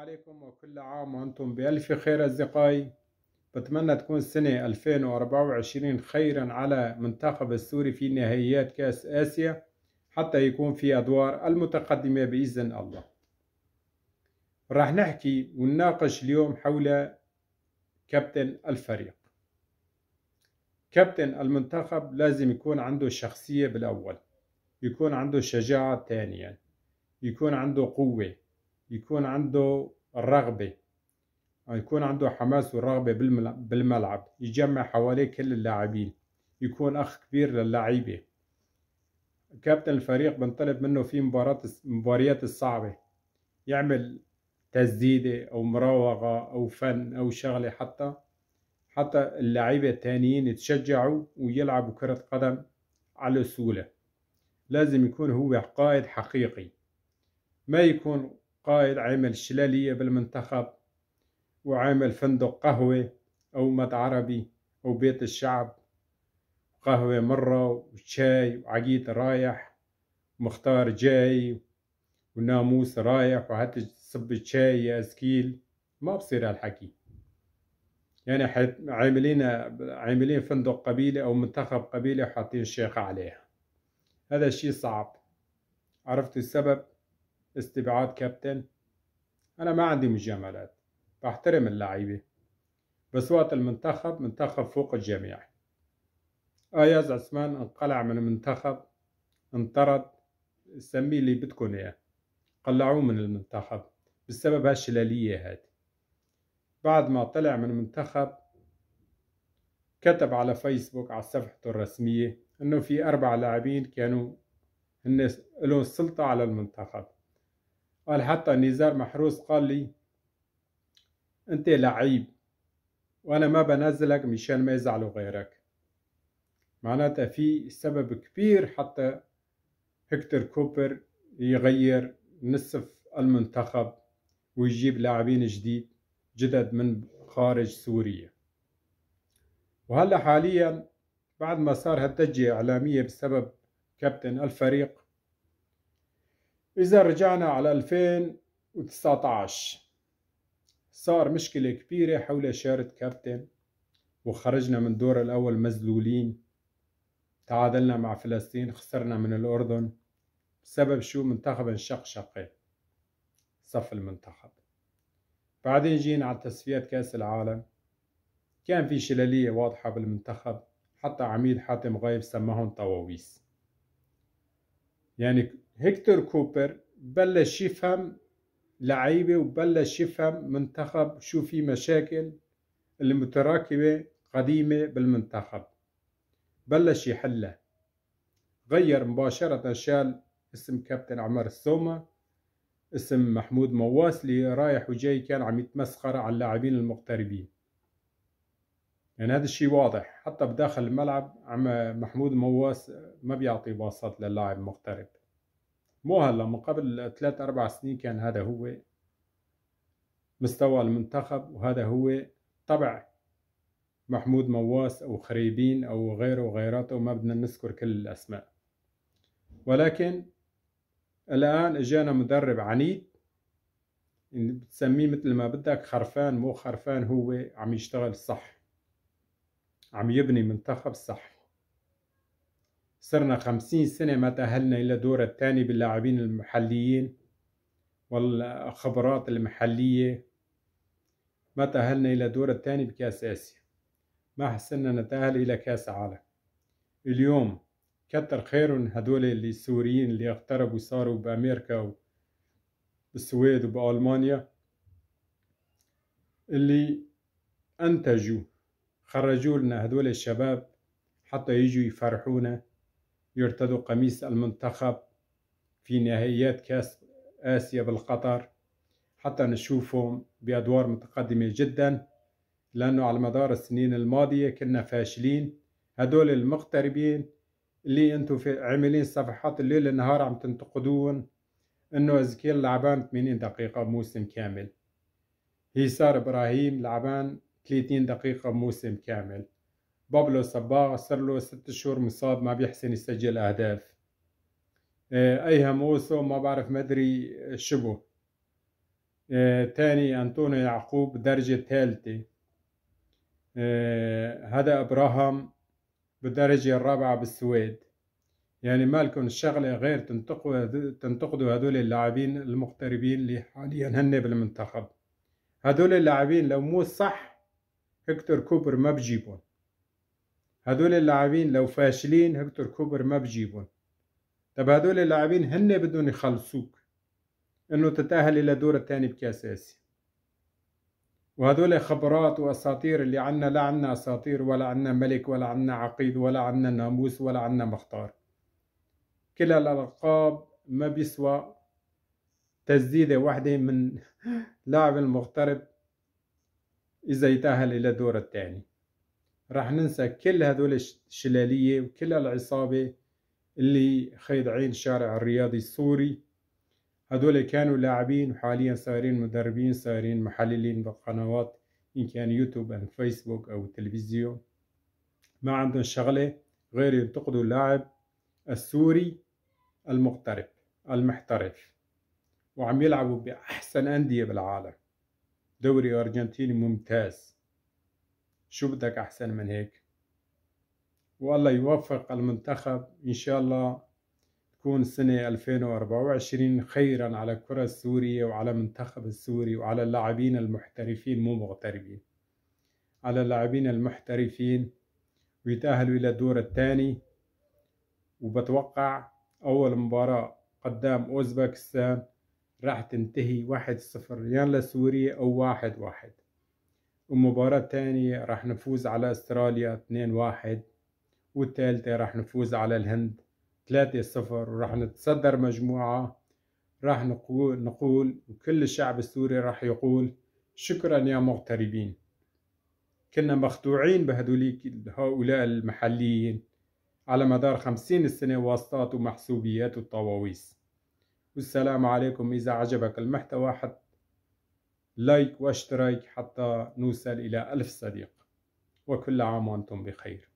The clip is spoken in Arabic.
عليكم وكل عام وأنتم بألف خير أصدقائي بتمنى تكون سنة 2024 خيرا على منتخب السوري في نهائيات كأس آسيا حتى يكون في أدوار المتقدمة بإذن الله راح نحكي ونناقش اليوم حول كابتن الفريق كابتن المنتخب لازم يكون عنده شخصية بالأول يكون عنده شجاعة ثانيا يكون عنده قوة يكون عنده الرغبة يكون عنده حماس ورغبة بالملعب يجمع حواليه كل اللاعبين يكون أخ كبير للعيبة كابتن الفريق بنطلب منه في مباراة المباريات الصعبة يعمل تسديدة أو مراوغة أو فن أو شغلة حتى حتى اللعيبة التانيين يتشجعوا ويلعبوا كرة قدم على سهولة لازم يكون هو قائد حقيقي ما يكون قائد عمل شلالية بالمنتخب وعامل فندق قهوة أو مد عربي أو بيت الشعب قهوة مرة وشاي وعقيد رايح مختار جاي وناموس رايح وحتى صب الشاي يا أسكيل ما بصير هالحكي يعني عاملين عاملين فندق قبيلة أو منتخب قبيلة وحاطين شيخة عليها هذا الشيء صعب عرفت السبب استبعاد كابتن أنا ما عندي مجاملات بحترم اللعيبة بس وقت المنتخب منتخب فوق الجميع آياز عثمان انقلع من المنتخب انطرد سميه اللي بدكن إياه قلعوه من المنتخب بسبب هالشلالية هاد بعد ما طلع من المنتخب كتب على فيسبوك على صفحته الرسمية إنه في أربع لاعبين كانوا هن لهم السلطة على المنتخب قال حتى نزار محروس قال لي أنت لعيب وأنا ما بنزلك مشان ما يزعلوا غيرك معناتها في سبب كبير حتى هكتر كوبر يغير نصف المنتخب ويجيب لاعبين جديد جدد من خارج سوريا وهلا حاليا بعد ما صار هالضجة إعلامية بسبب كابتن الفريق إذا رجعنا على 2019 صار مشكلة كبيرة حول شارة كابتن وخرجنا من الدور الأول مذلولين تعادلنا مع فلسطين خسرنا من الأردن بسبب شو منتخب انشق شقين صف المنتخب بعدين جينا على تصفيات كأس العالم كان في شلالية واضحة بالمنتخب حتى عميد حاتم غايب سماهم طواويس يعني هيكتور كوبر بلش يفهم لعيبة وبلش يفهم منتخب شو في مشاكل المتراكبة قديمة بالمنتخب بلش يحلها غير مباشرة شال اسم كابتن عمر السومة اسم محمود مواس اللي رايح وجاي كان عم يتمسخر على اللاعبين المغتربين يعني هذا الشيء واضح حتى بداخل الملعب عم محمود مواس ما بيعطي باصات للاعب مغترب مو هلا من قبل ثلاث أربع سنين كان هذا هو مستوى المنتخب وهذا هو طبع محمود مواس أو خريبين أو غيره وغيراته ما بدنا نذكر كل الأسماء ولكن الآن إجانا مدرب عنيد يعني بتسميه مثل ما بدك خرفان مو خرفان هو عم يشتغل صح عم يبني منتخب صح صرنا خمسين سنة ما تأهلنا إلى دور الثاني باللاعبين المحليين والخبرات المحلية ما تأهلنا إلى دور الثاني بكأس آسيا ما حسنا نتأهل إلى كأس عالم اليوم كتر خيرهم هدول اللي السوريين اللي اغتربوا صاروا بأمريكا والسويد وبألمانيا اللي أنتجوا خرجوا لنا هذول الشباب حتى يجوا يفرحونا يرتدوا قميص المنتخب في نهائيات كاس آسيا بالقطر حتى نشوفهم بأدوار متقدمة جدا لأنه على مدار السنين الماضية كنا فاشلين هدول المغتربين اللي انتم في عاملين صفحات الليل النهار عم تنتقدون انه ازكيل لعبان 80 دقيقة موسم كامل هيسار ابراهيم لعبان 30 دقيقة موسم كامل بابلو صباغ صار له ست شهور مصاب ما بيحسن يسجل أهداف آه، أيهم أوسو ما بعرف مدري آه، شبه آه، تاني أنطونيو يعقوب درجة ثالثة هذا إبراهام بالدرجة الرابعة بالسويد يعني مالكم الشغلة غير تنتقدوا تنتقدوا هذول اللاعبين المغتربين اللي حاليا هن بالمنتخب هذول اللاعبين لو مو صح هكتور كوبر ما بجيبون هذول اللاعبين لو فاشلين هكتور كوبر ما بجيبون طب هذول اللاعبين هن بدهم يخلصوك انه تتأهل الى دور الثاني بكاس اسيا وهذول خبرات واساطير اللي عنا لا عنا اساطير ولا عنا ملك ولا عنا عقيد ولا عنا ناموس ولا عنا مختار كلا الالقاب ما بيسوى تسديدة واحدة من لاعب المغترب إذا يتأهل إلى الدور الثاني راح ننسى كل هذول الشلالية وكل العصابة اللي خيضعين شارع الرياضي السوري هذول كانوا لاعبين وحاليا صايرين مدربين صايرين محللين بقنوات إن كان يوتيوب أو فيسبوك أو تلفزيون ما عندهم شغلة غير ينتقدوا اللاعب السوري المغترب المحترف وعم يلعبوا بأحسن أندية بالعالم دوري أرجنتيني ممتاز شو بدك أحسن من هيك والله يوفق المنتخب إن شاء الله تكون سنة 2024 خيرا على الكرة السورية وعلى المنتخب السوري وعلى اللاعبين المحترفين مو مغتربين على اللاعبين المحترفين ويتأهلوا إلى الدور الثاني وبتوقع أول مباراة قدام أوزبكستان راح تنتهي واحد صفر يلا سوريا أو واحد واحد ومباراة تانية راح نفوز على استراليا اثنين واحد والثالثة راح نفوز على الهند ثلاثة صفر وراح نتصدر مجموعة راح نقول نقول وكل الشعب السوري راح يقول شكرا يا مغتربين كنا مخدوعين بهدوليك هؤلاء المحليين على مدار خمسين السنة واسطات ومحسوبيات وطواويس والسلام عليكم إذا عجبك المحتوى حط لايك واشتراك حتى نوصل إلى ألف صديق وكل عام وأنتم بخير